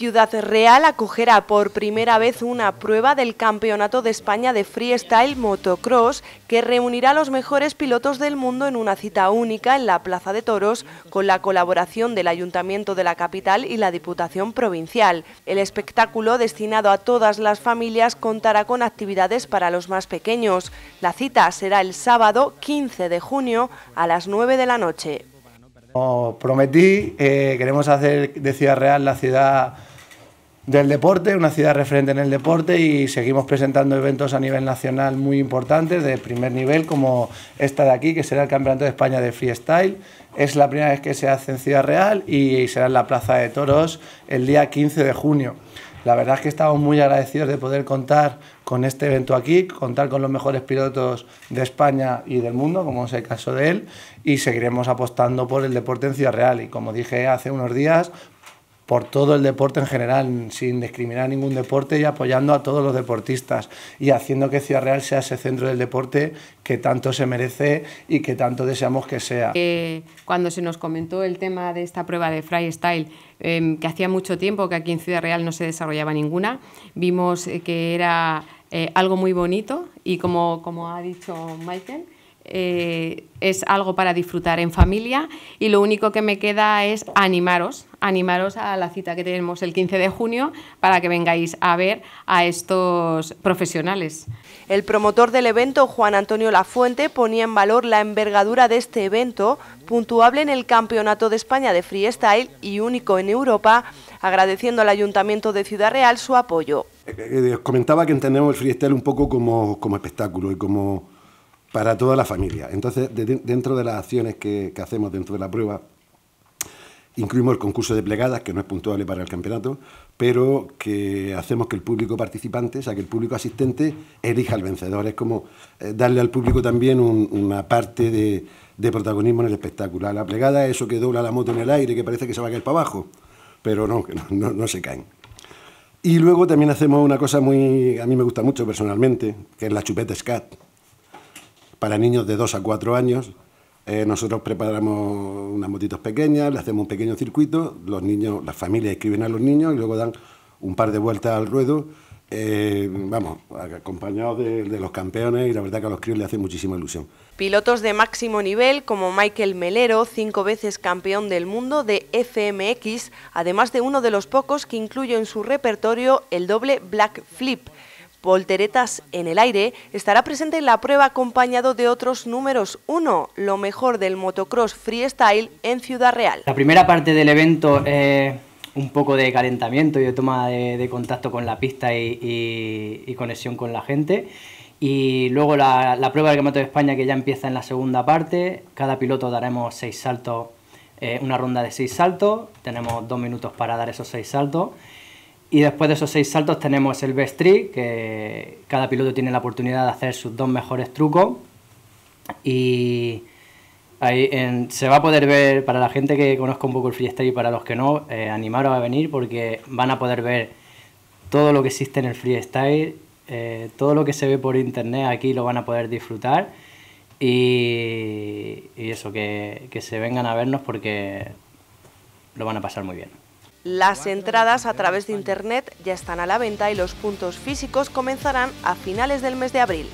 Ciudad Real acogerá por primera vez una prueba del Campeonato de España de Freestyle Motocross que reunirá a los mejores pilotos del mundo en una cita única en la Plaza de Toros con la colaboración del Ayuntamiento de la capital y la Diputación Provincial. El espectáculo destinado a todas las familias contará con actividades para los más pequeños. La cita será el sábado 15 de junio a las 9 de la noche. prometí, eh, queremos hacer de Ciudad Real la ciudad del deporte, una ciudad referente en el deporte y seguimos presentando eventos a nivel nacional muy importantes de primer nivel como esta de aquí que será el Campeonato de España de Freestyle. Es la primera vez que se hace en Ciudad Real y será en la Plaza de Toros el día 15 de junio. La verdad es que estamos muy agradecidos de poder contar con este evento aquí, contar con los mejores pilotos de España y del mundo, como es el caso de él, y seguiremos apostando por el deporte en Ciudad Real. Y como dije hace unos días, por todo el deporte en general, sin discriminar ningún deporte y apoyando a todos los deportistas y haciendo que Ciudad Real sea ese centro del deporte que tanto se merece y que tanto deseamos que sea. Eh, cuando se nos comentó el tema de esta prueba de freestyle, em, que hacía mucho tiempo que aquí en Ciudad Real no se desarrollaba ninguna, vimos eh, que era eh, algo muy bonito y como, como ha dicho Michael, eh, es algo para disfrutar en familia y lo único que me queda es animaros, animaros a la cita que tenemos el 15 de junio para que vengáis a ver a estos profesionales. El promotor del evento, Juan Antonio Lafuente, ponía en valor la envergadura de este evento, puntuable en el Campeonato de España de Freestyle y único en Europa, agradeciendo al Ayuntamiento de Ciudad Real su apoyo. Eh, eh, -"Os comentaba que entendemos el freestyle un poco como, como espectáculo y como para toda la familia. Entonces, dentro de las acciones que, hacemos dentro de la prueba, incluimos el concurso de plegadas, que no es puntuable para el campeonato, pero que hacemos que el público participante, o sea, que el público asistente elija al vencedor. Es como eh, darle al público también una parte de, de, protagonismo en el espectáculo. La plegada es eso que dobla la moto en el aire, que parece que se va a caer para abajo, pero no, que no, no, no se caen. Y luego también hacemos una cosa muy, a mí me gusta mucho personalmente, que es la chupeta scat para niños de 2 a 4 años. Eh, nosotros preparamos unas motitos pequeñas, le hacemos un pequeño circuito, los niños, las familias escriben a los niños y luego dan un par de vueltas al ruedo, eh, vamos, acompañados de, los campeones y la verdad que a los críos les hace muchísima ilusión. Pilotos de máximo nivel como Michael Melero, cinco veces campeón del mundo de FMX, además de uno de los pocos que incluye en su repertorio el doble Black Flip, Volteretas en el aire estará presente en la prueba acompañado de otros números uno, lo mejor del motocross freestyle en Ciudad Real. La primera parte del evento es un poco de calentamiento y de toma de, contacto con la pista y, conexión con la gente. Y luego la, prueba del Campeonato de España que ya empieza en la segunda parte. Cada piloto daremos seis saltos, eh, una ronda de seis saltos. Tenemos dos minutos para dar esos seis saltos. Y después de esos seis saltos tenemos el best trick, que cada piloto tiene la oportunidad de hacer sus dos mejores trucos. Y ahí se va a poder ver, para la gente que conozca un poco el freestyle y para los que no, eh, animaros a venir porque van a poder ver todo lo que existe en el freestyle, eh, todo lo que se ve por internet aquí lo van a poder disfrutar. Y, eso, que se vengan a vernos porque lo van a pasar muy bien. Las entradas a través de Internet ya están a la venta y los puntos físicos comenzarán a finales del mes de abril.